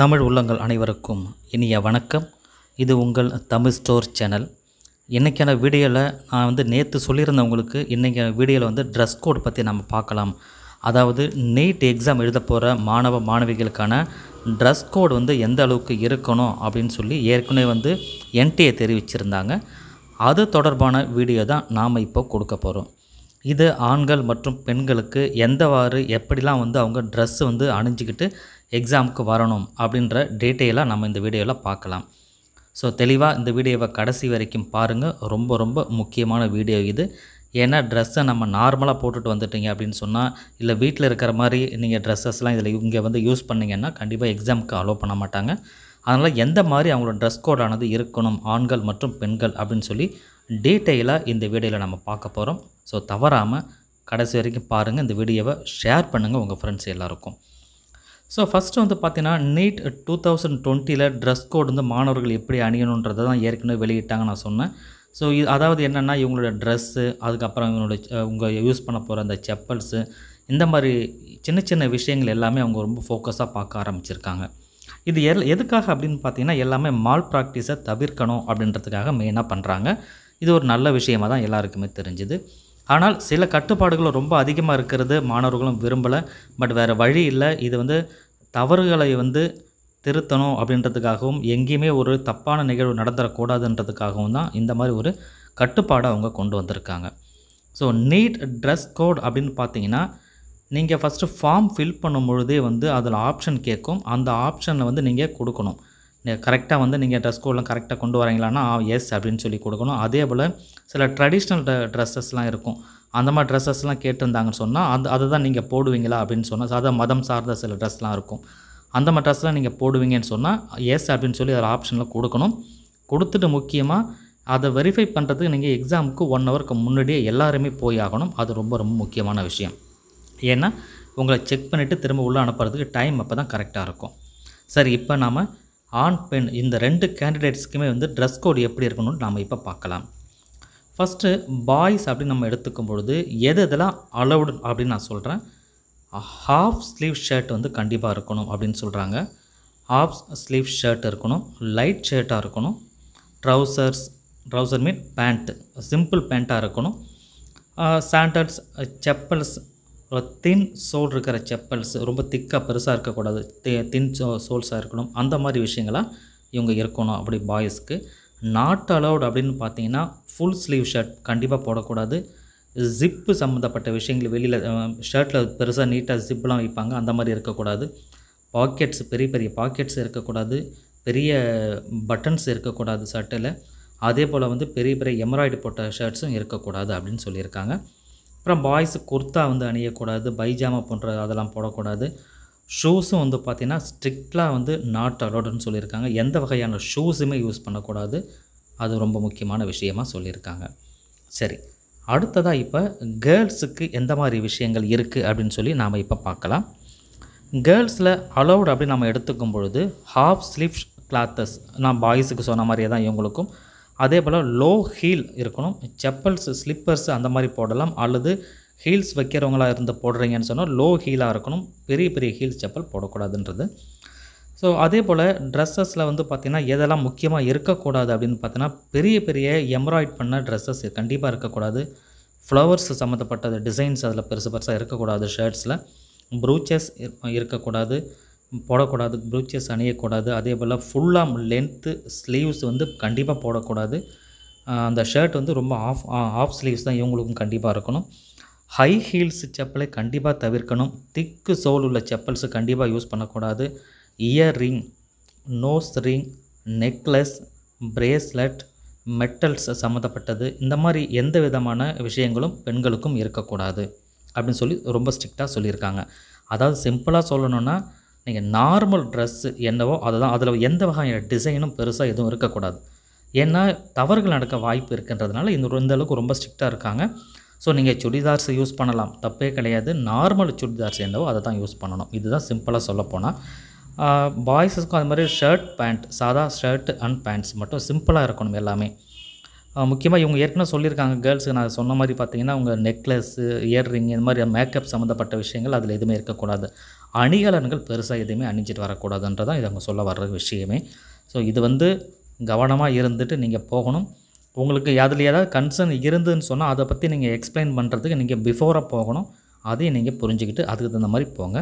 தமிழ் உள்ளங்கள் அனைவருக்கும் இனிய வணக்கம் இது உங்கள் தமிழ் ஸ்டோர் சேனல் இன்றைக்கான வீடியோவில் நான் வந்து நேற்று சொல்லியிருந்தேன் உங்களுக்கு இன்றைக்கி வீடியோவில் வந்து ட்ரெஸ் கோட் பற்றி நம்ம பார்க்கலாம் அதாவது நீட் எக்ஸாம் எழுத போகிற மாணவ மாணவிகளுக்கான ட்ரெஸ் கோட் வந்து எந்த அளவுக்கு இருக்கணும் அப்படின்னு சொல்லி ஏற்கனவே வந்து என்டிஏ தெரிவிச்சிருந்தாங்க அது தொடர்பான வீடியோ தான் நாம் இப்போ கொடுக்க போகிறோம் இது ஆண்கள் மற்றும் பெண்களுக்கு எந்தவாறு எப்படிலாம் வந்து அவங்க ட்ரெஸ்ஸு வந்து அணிஞ்சிக்கிட்டு எக்ஸாமுக்கு வரணும் அப்படின்ற டீட்டெயிலாக நம்ம இந்த வீடியோவில் பார்க்கலாம் ஸோ தெளிவாக இந்த வீடியோவை கடைசி வரைக்கும் பாருங்கள் ரொம்ப ரொம்ப முக்கியமான வீடியோ இது ஏன்னா ட்ரெஸ்ஸை நம்ம நார்மலாக போட்டுட்டு வந்துட்டீங்க அப்படின்னு சொன்னால் இல்லை வீட்டில் இருக்கிற மாதிரி நீங்கள் ட்ரெஸ்ஸஸ்லாம் இதில் இங்கே வந்து யூஸ் பண்ணிங்கன்னா கண்டிப்பாக எக்ஸாமுக்கு அலோவ் பண்ண மாட்டாங்க அதனால் எந்த மாதிரி அவங்களோட ட்ரெஸ் கோடானது இருக்கணும் ஆண்கள் மற்றும் பெண்கள் அப்படின்னு சொல்லி டீட்டெயிலாக இந்த வீடியோவில் நம்ம பார்க்க போகிறோம் ஸோ தவறாமல் கடைசி வரைக்கும் பாருங்கள் இந்த வீடியோவை ஷேர் பண்ணுங்கள் உங்கள் ஃப்ரெண்ட்ஸ் எல்லாருக்கும் ஸோ ஃபஸ்ட்டு வந்து பார்த்தீங்கன்னா நீட் டூ தௌசண்ட் டுவெண்ட்டியில் ட்ரெஸ் கோட் வந்து மாணவர்கள் எப்படி அணியணுன்றதை தான் ஏற்கனவே வெளியிட்டாங்க நான் சொன்னேன் ஸோ இது அதாவது என்னென்னா இவங்களோட ட்ரெஸ்ஸு அதுக்கப்புறம் இவங்களோட உங்கள் யூஸ் பண்ண போகிற அந்த செப்பல்ஸு இந்த மாதிரி சின்ன சின்ன விஷயங்கள் எல்லாமே அவங்க ரொம்ப ஃபோக்கஸாக பார்க்க ஆரம்பிச்சிருக்காங்க இது எல் எதுக்காக அப்படின்னு பார்த்தீங்கன்னா எல்லாமே மால் ப்ராக்டிஸை தவிர்க்கணும் அப்படின்றதுக்காக மெயினாக பண்ணுறாங்க இது ஒரு நல்ல விஷயமாக தான் எல்லாருக்குமே தெரிஞ்சுது ஆனால் சில கட்டுப்பாடுகளும் ரொம்ப அதிகமாக இருக்கிறது மாணவர்களும் விரும்பலை பட் வேறு வழி இல்லை இது வந்து தவறுகளை வந்து திருத்தணும் அப்படின்றதுக்காகவும் எங்கேயுமே ஒரு தப்பான நிகழ்வு நடந்துடக்கூடாதுன்றதுக்காகவும் தான் இந்த மாதிரி ஒரு கட்டுப்பாடை அவங்க கொண்டு வந்திருக்காங்க ஸோ நீட் ட்ரெஸ் கோட் அப்படின்னு பார்த்தீங்கன்னா நீங்கள் ஃபஸ்ட்டு ஃபார்ம் ஃபில் பண்ணும் பொழுதே வந்து அதில் ஆப்ஷன் கேட்கும் அந்த ஆப்ஷனில் வந்து நீங்கள் கொடுக்கணும் கரெக்டாக வந்து நீங்கள் ட்ரெஸ் கோட்லாம் கரெக்டாக கொண்டு வரீங்களான்னா எஸ் அப்படின்னு சொல்லி கொடுக்கணும் அதே போல் சில ட்ரெடிஷ்னல் ட்ரெஸ்ஸஸ்லாம் இருக்கும் அந்த மாதிரி ட்ரெஸ்ஸஸ்லாம் கேட்டிருந்தாங்கன்னு சொன்னால் அந்த அதை தான் நீங்கள் போடுவீங்களா அப்படின்னு சொன்னால் சாதா மதம் சார்ந்த சில ட்ரெஸ்லாம் இருக்கும் அந்த மாதிரி ட்ரெஸ்லாம் நீங்கள் போடுவீங்கன்னு சொன்னால் எஸ் அப்படின்னு சொல்லி அதில் ஆப்ஷனில் கொடுக்கணும் கொடுத்துட்டு முக்கியமாக அதை வெரிஃபை பண்ணுறதுக்கு நீங்கள் எக்ஸாமுக்கு ஒன் ஹவருக்கு முன்னாடியே எல்லாருமே போய் ஆகணும் அது ரொம்ப ரொம்ப முக்கியமான விஷயம் ஏன்னா உங்களை செக் பண்ணிவிட்டு திரும்ப உள்ளே அனுப்புறதுக்கு டைம் அப்போ தான் கரெக்டாக இருக்கும் சரி இப்போ நாம் ஆண் பெண் இந்த ரெண்டு கேண்டிடேட்ஸ்க்குமே வந்து ட்ரெஸ் கோடு எப்படி இருக்கணும்னு நாம் இப்போ பார்க்கலாம் ஃபஸ்ட்டு பாய்ஸ் அப்படின்னு நம்ம எடுத்துக்கும் பொழுது எது இதெல்லாம் அலவுடு அப்படின்னு நான் சொல்கிறேன் ஹாஃப் ஸ்லீவ் ஷர்ட் வந்து கண்டிப்பாக இருக்கணும் அப்படின்னு சொல்கிறாங்க ஹாஃப் ஸ்லீவ் ஷர்ட் இருக்கணும் லைட் ஷர்ட்டாக இருக்கணும் trousers trouser mean pant simple பேண்ட்டாக இருக்கணும் சாண்டல்ஸ் செப்பல்ஸ் தின் சோல் இருக்கிற செப்பல்ஸ் ரொம்ப திக்காக பெருசாக இருக்கக்கூடாது தின் சோ சோல்ஸாக இருக்கணும் அந்த மாதிரி விஷயங்களாக இவங்க இருக்கணும் அப்படி பாய்ஸ்க்கு நாட் அலவுட் அப்படின்னு பார்த்தீங்கன்னா ஃபுல் ஸ்லீவ் ஷர்ட் கண்டிப்பாக போடக்கூடாது ஜிப்பு சம்மந்தப்பட்ட விஷயங்கள் வெளியில் ஷர்ட்டில் பெருசாக நீட்டாக ஜிப்லாம் வைப்பாங்க அந்த மாதிரி இருக்கக்கூடாது பாக்கெட்ஸ் பெரிய பெரிய பாக்கெட்ஸ் இருக்கக்கூடாது பெரிய பட்டன்ஸ் இருக்கக்கூடாது ஷர்ட்டில் அதே போல் வந்து பெரிய பெரிய எம்ராய்டு போட்ட ஷர்ட்ஸும் இருக்கக்கூடாது அப்படின்னு சொல்லியிருக்காங்க அப்புறம் பாய்ஸ் குர்த்தா வந்து அணியக்கூடாது பைஜாமா போன்ற அதெல்லாம் போடக்கூடாது ஷூஸும் வந்து பார்த்திங்கன்னா ஸ்ட்ரிக்டாக வந்து நாட் அலோடுன்னு சொல்லியிருக்காங்க எந்த வகையான ஷூஸுமே யூஸ் பண்ணக்கூடாது அது ரொம்ப முக்கியமான விஷயமாக சொல்லியிருக்காங்க சரி அடுத்ததாக இப்போ கேர்ள்ஸுக்கு எந்த மாதிரி விஷயங்கள் இருக்குது அப்படின்னு சொல்லி நாம் இப்போ பார்க்கலாம் கேர்ள்ஸில் அலௌட் அப்படின்னு நம்ம எடுத்துக்கும் பொழுது ஹாஃப் ஸ்லீவ் கிளாத்தஸ் நான் பாய்ஸுக்கு சொன்ன மாதிரியே தான் இவங்களுக்கும் அதே போல் லோ ஹீல் இருக்கணும் செப்பல்ஸ் ஸ்லிப்பர்ஸ் அந்த மாதிரி போடலாம் அல்லது ஹீல்ஸ் வைக்கிறவங்களாக இருந்து போடுறீங்கன்னு சொன்னால் லோ ஹீலாக இருக்கணும் பெரிய பெரிய ஹீல்ஸ் செப்பல் போடக்கூடாதுன்றது ஸோ அதே போல் ட்ரெஸ்ஸஸில் வந்து பார்த்திங்கன்னா எதெல்லாம் முக்கியமாக இருக்கக்கூடாது அப்படின்னு பார்த்தீங்கன்னா பெரிய பெரிய எம்ப்ராய்ட் பண்ண ட்ரெஸ்ஸஸ் கண்டிப்பாக இருக்கக்கூடாது ஃப்ளவர்ஸ் சம்மந்தப்பட்டது டிசைன்ஸ் அதில் பெருசு பெருசாக இருக்கக்கூடாது ஷர்ட்ஸில் ப்ரூச்சஸ் இருக்கக்கூடாது போடக்கூடாது ப்ரூச்சஸ் அணியக்கூடாது அதே போல் ஃபுல்லாக லென்த்து ஸ்லீவ்ஸ் வந்து கண்டிப்பாக போடக்கூடாது அந்த ஷர்ட் வந்து ரொம்ப ஆஃப் ஆஃப் ஸ்லீவ்ஸ் தான் இவங்களுக்கும் கண்டிப்பாக இருக்கணும் ஹை ஹீல்ஸ் செப்பலை கண்டிப்பாக தவிர்க்கணும் திக்கு சோல் உள்ள செப்பல்ஸு கண்டிப்பாக யூஸ் பண்ணக்கூடாது earring nose ring necklace bracelet metals சம்மந்தப்பட்டது இந்த மாதிரி எந்த விதமான விஷயங்களும் பெண்களுக்கும் இருக்கக்கூடாது அப்படின்னு சொல்லி ரொம்ப ஸ்ட்ரிக்டாக சொல்லியிருக்காங்க அதாவது சிம்பிளாக சொல்லணுன்னா நீங்கள் நார்மல் ட்ரெஸ்ஸு என்னவோ அதை தான் அதில் எந்த வகையான டிசைனும் பெருசாக எதுவும் இருக்கக்கூடாது ஏன்னா தவறுகள் நடக்க வாய்ப்பு இருக்கின்றதுனால இந்த இந்த அளவுக்கு ரொம்ப ஸ்ட்ரிக்டாக இருக்காங்க ஸோ நீங்கள் சுடிதார்ஸை யூஸ் பண்ணலாம் தப்பே கிடையாது நார்மல் சுடிதார்ஸ் என்னவோ அதை தான் யூஸ் பண்ணணும் இதுதான் சிம்பிளாக சொல்லப்போனால் பாய்ஸஸ்க்கும் அது மாதிரி ஷர்ட் பேண்ட் சாதா ஷர்ட் அண்ட் பேண்ட்ஸ் மட்டும் சிம்பிளாக இருக்கணும் எல்லாமே முக்கியமாக இவங்க ஏற்கனவே சொல்லியிருக்காங்க கேர்ள்ஸுக்கு நான் சொன்ன மாதிரி பார்த்தீங்கன்னா அவங்க நெக்லஸ்ஸு இயர்ரிங் இந்த மாதிரி மேக்கப் சம்மந்தப்பட்ட விஷயங்கள் அதில் எதுவுமே இருக்கக்கூடாது அணிகலன்கள் பெருசாக எதுவுமே அணிஞ்சிட்டு வரக்கூடாதுன்றதான் இது அவங்க சொல்ல வர்ற விஷயமே ஸோ இது வந்து கவனமாக இருந்துட்டு நீங்கள் போகணும் உங்களுக்கு அதில் ஏதாவது கன்சர்ன் இருந்துன்னு சொன்னால் அதை பற்றி நீங்கள் எக்ஸ்பிளைன் பண்ணுறதுக்கு நீங்கள் பிஃபோராக போகணும் அதையும் நீங்கள் புரிஞ்சுக்கிட்டு அதுக்கு தகுந்த மாதிரி போங்க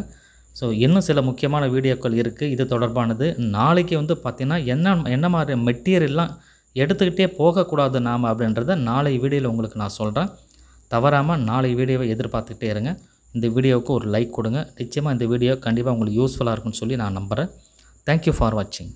ஸோ இன்னும் சில முக்கியமான வீடியோக்கள் இருக்குது இது தொடர்பானது நாளைக்கு வந்து பார்த்திங்கன்னா என்ன என்ன மாதிரி மெட்டீரியல்லாம் எடுத்துக்கிட்டே போகக்கூடாது நாம் அப்படின்றத நாளை வீடியோவில் உங்களுக்கு நான் சொல்கிறேன் தவறாமல் நாளை வீடியோவை எதிர்பார்த்துக்கிட்டே இருங்க இந்த வீடியோவுக்கு ஒரு லைக் கொடுங்க நிச்சயமாக இந்த வீடியோ கண்டிப்பாக உங்களுக்கு யூஸ்ஃபுல்லாக இருக்கும்னு சொல்லி நான் நம்புகிறேன் தேங்க்யூ ஃபார் வாட்சிங்